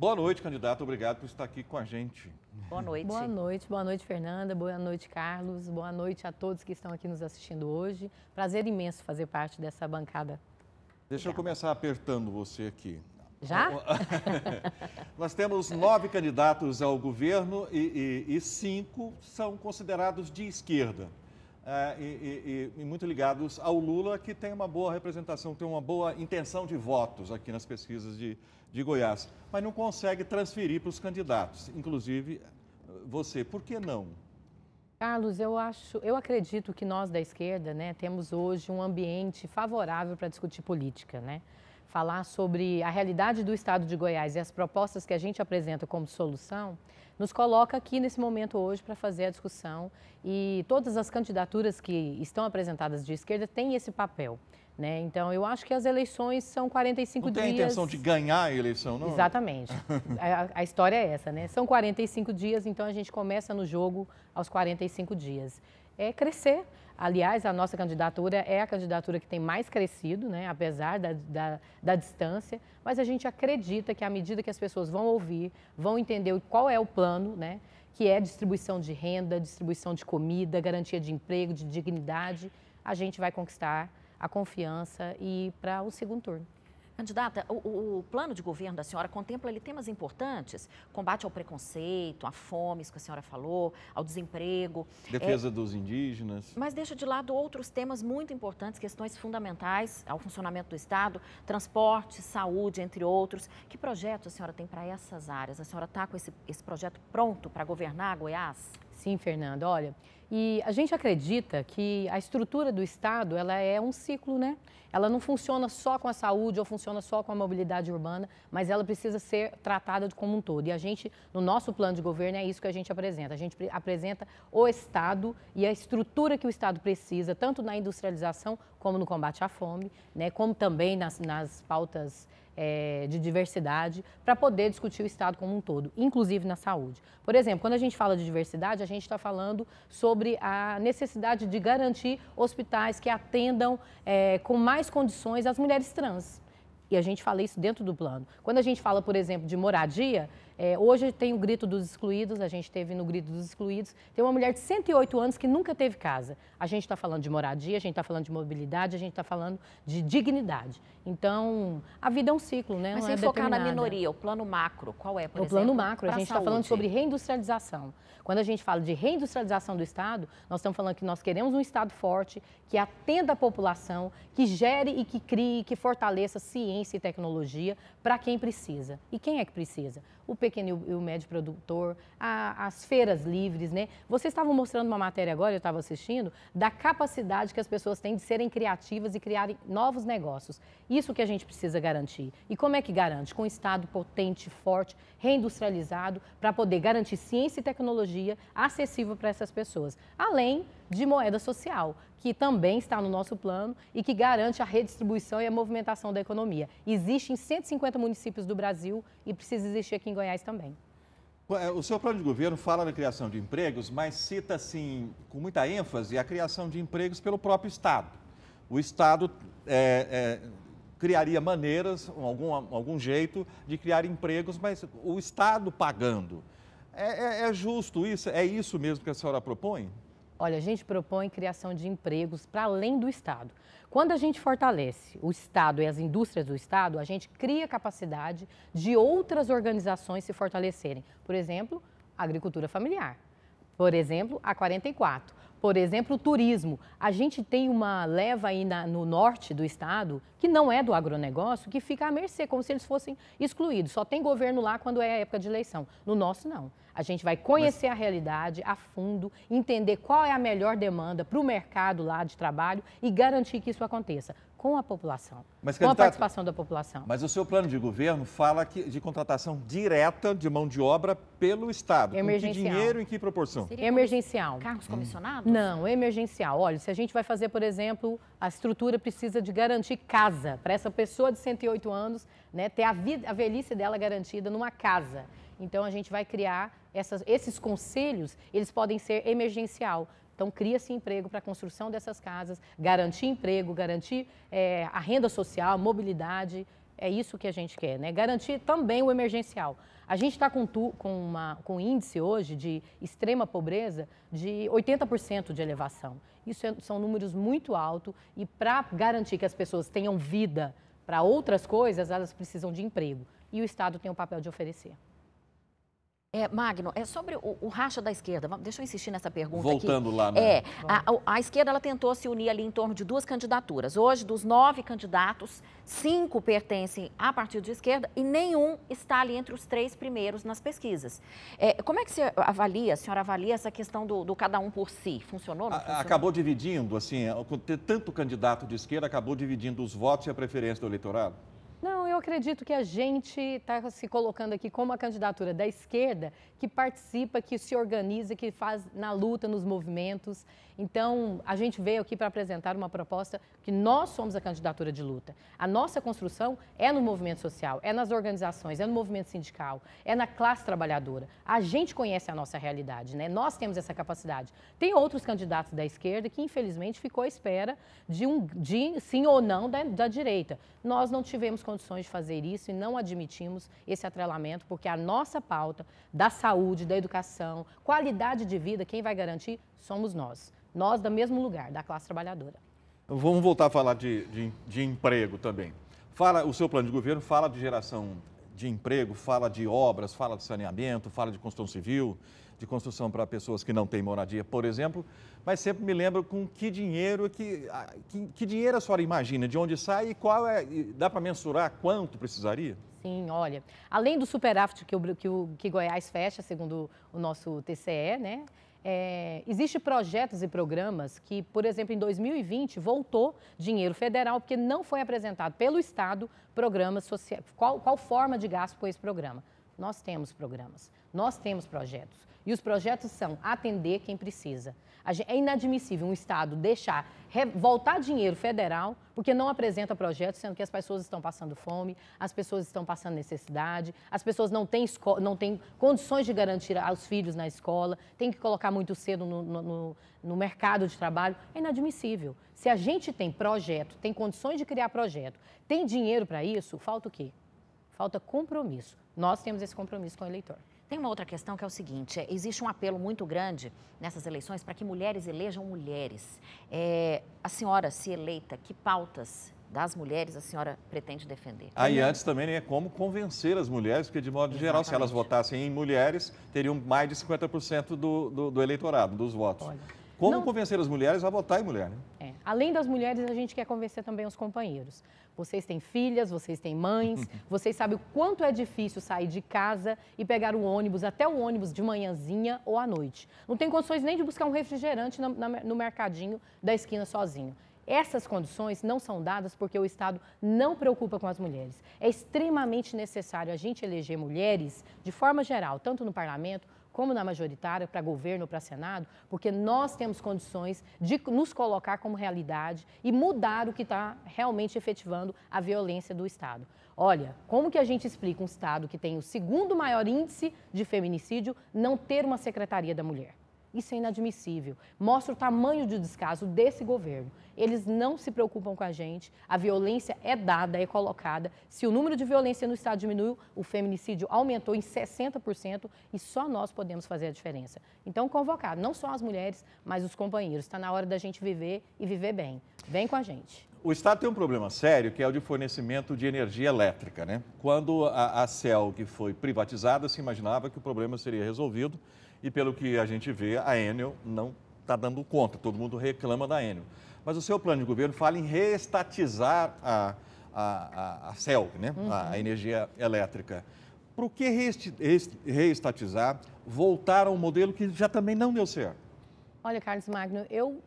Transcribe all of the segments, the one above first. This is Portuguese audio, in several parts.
Boa noite, candidato. Obrigado por estar aqui com a gente. Boa noite. Boa noite, boa noite, Fernanda. Boa noite, Carlos. Boa noite a todos que estão aqui nos assistindo hoje. Prazer imenso fazer parte dessa bancada. Deixa Obrigada. eu começar apertando você aqui. Já? Ah, Nós temos nove candidatos ao governo e, e, e cinco são considerados de esquerda é, e, e, e, muito ligados ao Lula, que tem uma boa representação, tem uma boa intenção de votos aqui nas pesquisas de, de Goiás, mas não consegue transferir para os candidatos, inclusive você. Por que não? Carlos, eu acho, eu acredito que nós da esquerda, né, temos hoje um ambiente favorável para discutir política, né? falar sobre a realidade do estado de Goiás e as propostas que a gente apresenta como solução, nos coloca aqui nesse momento hoje para fazer a discussão e todas as candidaturas que estão apresentadas de esquerda têm esse papel. Né? Então, eu acho que as eleições são 45 dias. Não tem a intenção de ganhar a eleição, não? Exatamente. a, a, história é essa, né? São 45 dias, então a gente começa no jogo aos 45 dias. É crescer. Aliás, a nossa candidatura é a candidatura que tem mais crescido, né, apesar da, da, da, distância, mas a gente acredita que à medida que as pessoas vão ouvir, vão entender qual é o plano, né, que é distribuição de renda, distribuição de comida, garantia de emprego, de dignidade, a gente vai conquistar a confiança e para o segundo turno. Candidata, o, o, plano de governo da senhora contempla ele, temas importantes? Combate ao preconceito, à fome, isso que a senhora falou, ao desemprego. É, Defesa é... dos indígenas. Mas deixa de lado outros temas muito importantes, questões fundamentais ao funcionamento do Estado, transporte, saúde, entre outros. Que projeto a senhora tem para essas áreas? A senhora está com esse, esse projeto pronto para governar Goiás? Sim, Fernando. Olha, e a gente acredita que a estrutura do Estado ela é um ciclo, né? Ela não funciona só com a saúde ou funciona só com a mobilidade urbana, mas ela precisa ser tratada como um todo. E a gente, no nosso plano de governo, é isso que a gente apresenta. A gente apresenta o Estado e a estrutura que o Estado precisa, tanto na industrialização como no combate à fome, né? como também nas, nas pautas é, de diversidade para poder discutir o Estado como um todo, inclusive na saúde. Por exemplo, quando a gente fala de diversidade, a gente está falando sobre a necessidade de garantir hospitais que atendam é, com mais condições as mulheres trans. E a gente fala isso dentro do plano. Quando a gente fala, por exemplo, de moradia, é, hoje tem o grito dos excluídos, a gente teve no grito dos excluídos. Tem uma mulher de 108 anos que nunca teve casa. A gente está falando de moradia, a gente está falando de mobilidade, a gente está falando de dignidade. Então, a vida é um ciclo, né? Mas Não sem é focar na minoria, o plano macro, qual é, por o exemplo? O plano macro, a gente está falando sobre reindustrialização. Quando a gente fala de reindustrialização do Estado, nós estamos falando que nós queremos um Estado forte, que atenda a população, que gere e que crie, que fortaleça ciência e tecnologia para quem precisa. E quem é que precisa? O pequeno pequeno e o médio produtor, a, as feiras livres, né? Vocês estavam mostrando uma matéria agora, eu estava assistindo, da capacidade que as pessoas têm de serem criativas e criarem novos negócios. Isso que a gente precisa garantir. E como é que garante? Com um Estado potente, forte, reindustrializado, para poder garantir ciência e tecnologia acessível para essas pessoas. Além de moeda social, que também está no nosso plano e que garante a redistribuição e a movimentação da economia. Existe em 150 municípios do Brasil e precisa existir aqui em Goiás também. É, o seu plano de governo fala na criação de empregos, mas cita, assim, com muita ênfase, a criação de empregos pelo próprio Estado. O Estado é, é, criaria maneiras, algum, algum jeito, de criar empregos, mas o Estado pagando. É, é, é justo isso? É isso mesmo que a senhora propõe? Olha, a gente propõe criação de empregos para além do Estado. Quando a gente fortalece o Estado e as indústrias do Estado, a gente cria capacidade de outras organizações se fortalecerem. Por exemplo, a agricultura familiar. Por exemplo, a 44. Por exemplo, o turismo. A gente tem uma leva aí na, no norte do estado, que não é do agronegócio, que fica à mercê, como se eles fossem excluídos. Só tem governo lá quando é a época de eleição. No nosso, não. A gente vai conhecer Mas... a realidade a fundo, entender qual é a melhor demanda para o mercado lá de trabalho e garantir que isso aconteça com a população, Mas, com a participação da população. Mas o seu plano de governo fala que, de contratação direta de mão de obra pelo Estado. Emergencial. Com que dinheiro em que proporção? Seria emergencial. Cargos hum. comissionados? Não, emergencial. Olha, se a gente vai fazer, por exemplo, a estrutura precisa de garantir casa para essa pessoa de 108 anos, né, ter a, vida, a velhice dela garantida numa casa. Então a gente vai criar essas, esses conselhos, eles podem ser emergencial. Então, cria-se emprego para a construção dessas casas, garantir emprego, garantir é, a renda social, mobilidade. É isso que a gente quer, né? Garantir também o emergencial. A gente está com, com, com um índice hoje de extrema pobreza de 80% de elevação. Isso é, são números muito altos e para garantir que as pessoas tenham vida para outras coisas, elas precisam de emprego. E o Estado tem o papel de oferecer. É, Magno, é sobre o, o, racha da esquerda. Deixa eu insistir nessa pergunta. Voltando aqui. lá, né? É, a, a, esquerda ela tentou se unir ali em torno de duas candidaturas. Hoje, dos nove candidatos, cinco pertencem a partido de esquerda e nenhum está ali entre os três primeiros nas pesquisas. É, como é que você avalia, a senhora avalia essa questão do, do cada um por si? Funcionou? Não funcionou? Acabou dividindo, assim, é, ter tanto candidato de esquerda acabou dividindo os votos e a preferência do eleitorado? Não, eu acredito que a gente está se colocando aqui como a candidatura da esquerda que participa, que se organiza, que faz na luta, nos movimentos. Então, a gente veio aqui para apresentar uma proposta que nós somos a candidatura de luta. A nossa construção é no movimento social, é nas organizações, é no movimento sindical, é na classe trabalhadora. A gente conhece a nossa realidade, né? Nós temos essa capacidade. Tem outros candidatos da esquerda que, infelizmente, ficou à espera de um de sim ou não da, da direita. Nós não tivemos condições de fazer isso e não admitimos esse atrelamento, porque a nossa pauta da saúde, da educação, qualidade de vida, quem vai garantir somos nós. Nós do mesmo lugar, da classe trabalhadora. Vamos voltar a falar de, de, de emprego também. Fala, o seu plano de governo fala de geração de emprego, fala de obras, fala de saneamento, fala de construção civil, de construção para pessoas que não têm moradia, por exemplo, mas sempre me lembro com que dinheiro que, que, que dinheiro a senhora imagina, de onde sai e qual é, dá para mensurar quanto precisaria? Sim, olha, além do superávit que, o, que, o, que Goiás fecha, segundo o nosso TCE, né, é, Existem projetos e programas que, por exemplo, em 2020 voltou dinheiro federal, porque não foi apresentado pelo Estado programas sociais. Qual, qual forma de gasto foi esse programa? Nós temos programas, nós temos projetos. E os projetos são atender quem precisa. É inadmissível um Estado deixar voltar dinheiro federal, porque não apresenta projeto, sendo que as pessoas estão passando fome, as pessoas estão passando necessidade, as pessoas não têm, não têm condições de garantir aos filhos na escola, tem que colocar muito cedo no, no, no mercado de trabalho. É inadmissível. Se a gente tem projeto, tem condições de criar projeto, tem dinheiro para isso, falta o quê? Falta compromisso. Nós temos esse compromisso com o eleitor. Tem uma outra questão que é o seguinte: é, existe um apelo muito grande nessas eleições para que mulheres elejam mulheres. É, a senhora, se eleita, que pautas das mulheres a senhora pretende defender. Aí ah, antes também é como convencer as mulheres, porque de modo Exatamente. geral, se elas votassem em mulheres, teriam mais de 50% do, do, do, eleitorado, dos votos. Olha, como não... convencer as mulheres a votar em mulher? Né? Além das mulheres, a gente quer convencer também os companheiros. Vocês têm filhas, vocês têm mães, vocês sabem o quanto é difícil sair de casa e pegar o ônibus, até o ônibus de manhãzinha ou à noite. Não tem condições nem de buscar um refrigerante no, mercadinho da esquina sozinho. Essas condições não são dadas porque o Estado não preocupa com as mulheres. É extremamente necessário a gente eleger mulheres, de forma geral, tanto no parlamento como na majoritária, para governo, para Senado, porque nós temos condições de nos colocar como realidade e mudar o que está realmente efetivando a violência do Estado. Olha, como que a gente explica um Estado que tem o segundo maior índice de feminicídio não ter uma Secretaria da Mulher? Isso é inadmissível. Mostra o tamanho do descaso desse governo. Eles não se preocupam com a gente. A violência é dada, é colocada. Se o número de violência no Estado diminuiu, o feminicídio aumentou em 60% e só nós podemos fazer a diferença. Então, convocar não só as mulheres, mas os companheiros. Está na hora da gente viver e viver bem. Vem com a gente. O Estado tem um problema sério, que é o de fornecimento de energia elétrica. Né? Quando a, a CELG foi privatizada, se imaginava que o problema seria resolvido e, pelo que a gente vê, a Enel não está dando conta. Todo mundo reclama da Enel. Mas o seu plano de governo fala em reestatizar a, a, a, a CELG, né? Uhum. a, a uhum. energia elétrica. Para o que reestatizar, voltar a um modelo que já também não deu certo? Olha, Carlos Magno, eu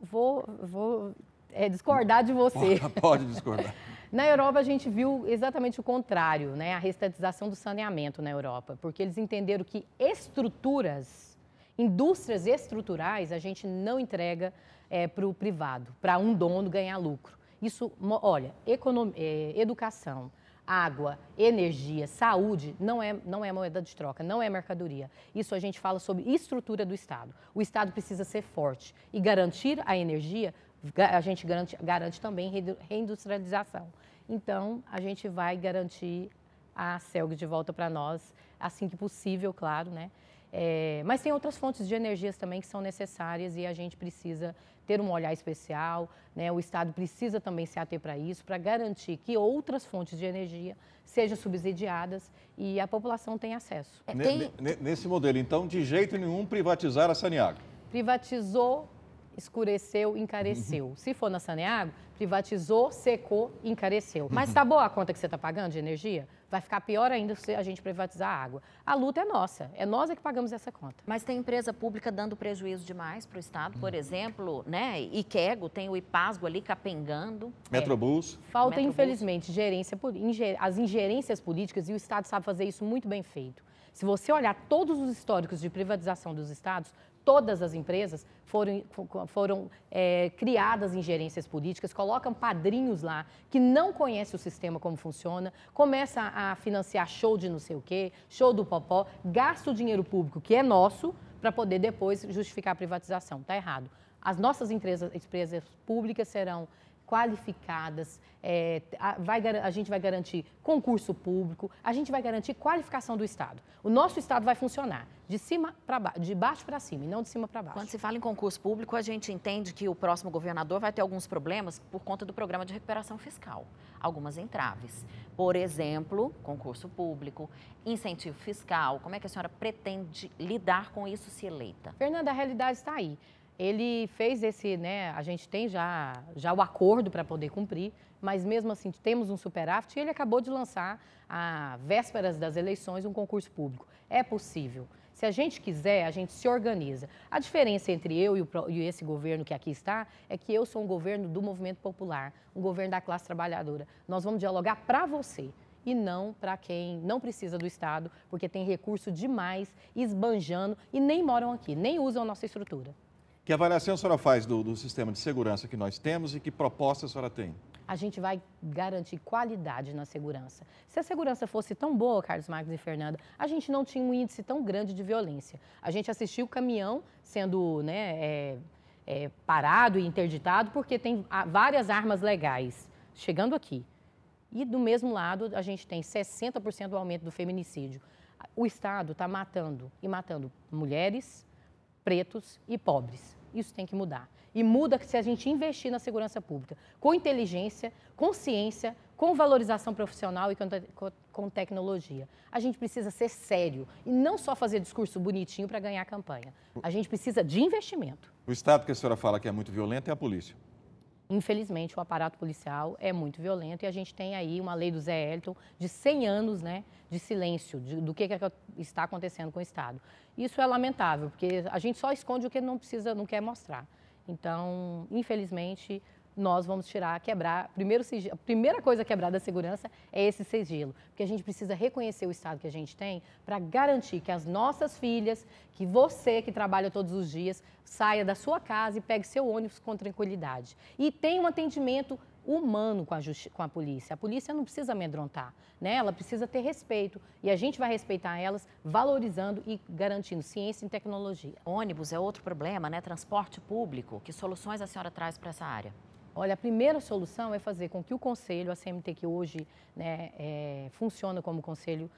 vou, vou é, discordar de você. Pode, discordar. na Europa, a gente viu exatamente o contrário, né? A restatização do saneamento na Europa, porque eles entenderam que estruturas, indústrias estruturais, a gente não entrega é, para o privado, para um dono ganhar lucro. Isso, olha, econom, é, educação, água, energia, saúde, não é, não é moeda de troca, não é mercadoria. Isso a gente fala sobre estrutura do Estado. O Estado precisa ser forte e garantir a energia a gente garante, garante também reindustrialização. Então, a gente vai garantir a CELG de volta para nós, assim que possível, claro, né? É, mas tem outras fontes de energias também que são necessárias e a gente precisa ter um olhar especial, né? o Estado precisa também se ater para isso, para garantir que outras fontes de energia sejam subsidiadas e a população tenha acesso. tem... Nesse modelo, então, de jeito nenhum privatizar a Saniago? Privatizou, escureceu, encareceu. Uhum. Se for na Saneago, privatizou, secou, encareceu. Uhum. Mas tá boa a conta que você está pagando de energia? Vai ficar pior ainda se a gente privatizar a água. A luta é nossa, é nós é que pagamos essa conta. Mas tem empresa pública dando prejuízo demais para o Estado, por uhum. exemplo, né? Iquego, tem o Ipasgo ali capengando. É. Metrobus. É. Falta, Metrobus. infelizmente, gerência, as ingerências políticas e o Estado sabe fazer isso muito bem feito. Se você olhar todos os históricos de privatização dos estados, todas as empresas foram, foram é, criadas em gerências políticas, colocam padrinhos lá que não conhecem o sistema como funciona, começa a financiar show de não sei o quê, show do popó, gasta o dinheiro público que é nosso para poder depois justificar a privatização. Está errado. As nossas empresas, empresas públicas serão qualificadas, é, a, vai, a gente vai garantir concurso público, a gente vai garantir qualificação do Estado. O nosso Estado vai funcionar de cima para baixo, de baixo para cima e não de cima para baixo. Quando se fala em concurso público, a gente entende que o próximo governador vai ter alguns problemas por conta do programa de recuperação fiscal, algumas entraves. Por exemplo, concurso público, incentivo fiscal. Como é que a senhora pretende lidar com isso se eleita? Fernanda, a realidade está aí ele fez esse, né, a gente tem já, já o acordo para poder cumprir, mas mesmo assim temos um superávit e ele acabou de lançar, a vésperas das eleições, um concurso público. É possível. Se a gente quiser, a gente se organiza. A diferença entre eu e, o, e, esse governo que aqui está é que eu sou um governo do movimento popular, um governo da classe trabalhadora. Nós vamos dialogar para você e não para quem não precisa do Estado, porque tem recurso demais esbanjando e nem moram aqui, nem usam a nossa estrutura. Que avaliação a senhora faz do, do sistema de segurança que nós temos e que proposta a senhora tem? a gente vai garantir qualidade na segurança. Se a segurança fosse tão boa, Carlos Marques e Fernanda, a gente não tinha um índice tão grande de violência. A gente assistiu o caminhão sendo né, é, é, parado e interditado porque tem várias armas legais chegando aqui. E do mesmo lado, a gente tem 60% do aumento do feminicídio. O Estado está matando e matando mulheres, pretos e pobres. Isso tem que mudar. E muda se a gente investir na segurança pública, com inteligência, com ciência, com valorização profissional e com, te com tecnologia. A gente precisa ser sério e não só fazer discurso bonitinho para ganhar a campanha. A gente precisa de investimento. O Estado que a senhora fala que é muito violento é a polícia. Infelizmente, o aparato policial é muito violento e a gente tem aí uma lei do Zé Elton de 100 anos né, de silêncio, de, do que, que, é, está acontecendo com o Estado. Isso é lamentável, porque a gente só esconde o que não precisa, não quer mostrar. Então, infelizmente, nós vamos tirar, quebrar, primeiro a primeira coisa a da segurança é esse sigilo, porque a gente precisa reconhecer o estado que a gente tem para garantir que as nossas filhas, que você que trabalha todos os dias, saia da sua casa e pegue seu ônibus com tranquilidade. E tenha um atendimento humano com a, com a polícia. A polícia não precisa amedrontar, né? ela precisa ter respeito. E a gente vai respeitar elas valorizando e garantindo ciência e tecnologia. Ônibus é outro problema, né? Transporte público. Que soluções a senhora traz para essa área? Olha, a primeira solução é fazer com que o conselho, a CMT que hoje né, é, funciona como conselho,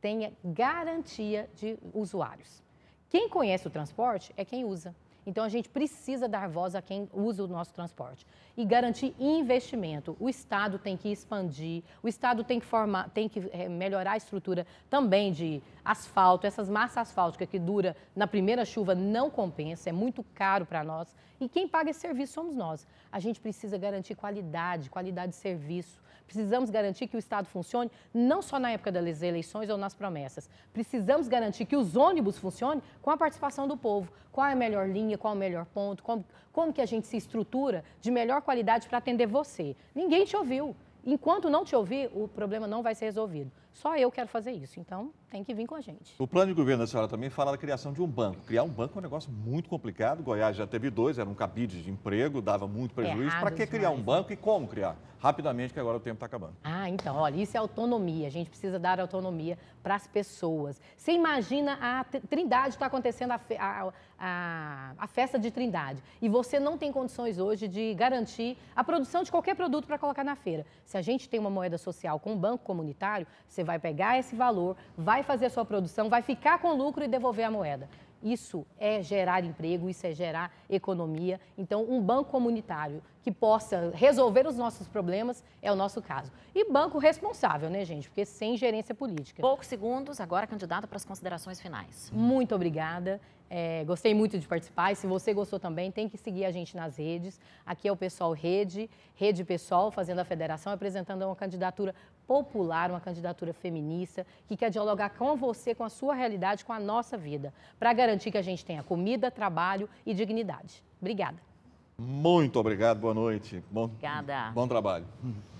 tenha garantia de usuários. Quem conhece o transporte é quem usa. Então a gente precisa dar voz a quem usa o nosso transporte e garantir investimento. O Estado tem que expandir, o Estado tem que formar, tem que eh, melhorar a estrutura também de asfalto. Essas massas asfálticas que dura na primeira chuva não compensa, é muito caro para nós. E quem paga esse serviço somos nós. A gente precisa garantir qualidade, qualidade de serviço Precisamos garantir que o Estado funcione não só na época das eleições ou nas promessas. Precisamos garantir que os ônibus funcionem com a participação do povo. Qual é a melhor linha, qual é o melhor ponto, como, como que a gente se estrutura de melhor qualidade para atender você. Ninguém te ouviu. Enquanto não te ouvir, o problema não vai ser resolvido. Só eu quero fazer isso, então tem que vir com a gente. O plano de governo da senhora também fala da criação de um banco. Criar um banco é um negócio muito complicado. Goiás já teve dois, era um cabide de emprego, dava muito prejuízo. Para que criar um banco e como criar? Rapidamente, que agora o tempo está acabando. Ah, então, olha, isso é autonomia. A gente precisa dar autonomia para as pessoas. Você imagina a Trindade está acontecendo a, a, a, a festa de Trindade e você não tem condições hoje de garantir a produção de qualquer produto para colocar na feira. Se a gente tem uma moeda social com um banco comunitário, você você vai pegar esse valor, vai fazer a sua produção, vai ficar com lucro e devolver a moeda. Isso é gerar emprego, isso é gerar economia. Então, um banco comunitário que possa resolver os nossos problemas é o nosso caso. E banco responsável, né, gente? Porque sem gerência política. Poucos segundos, agora candidato para as considerações finais. Muito obrigada. É, gostei muito de participar. E se você gostou também, tem que seguir a gente nas redes. Aqui é o Pessoal Rede, Rede Pessoal, fazendo a federação, apresentando uma candidatura popular, uma candidatura feminista que quer dialogar com você, com a sua realidade, com a nossa vida, para garantir que a gente tenha comida, trabalho e dignidade. Obrigada. Muito obrigado, boa noite. Bom, Obrigada. Bom trabalho.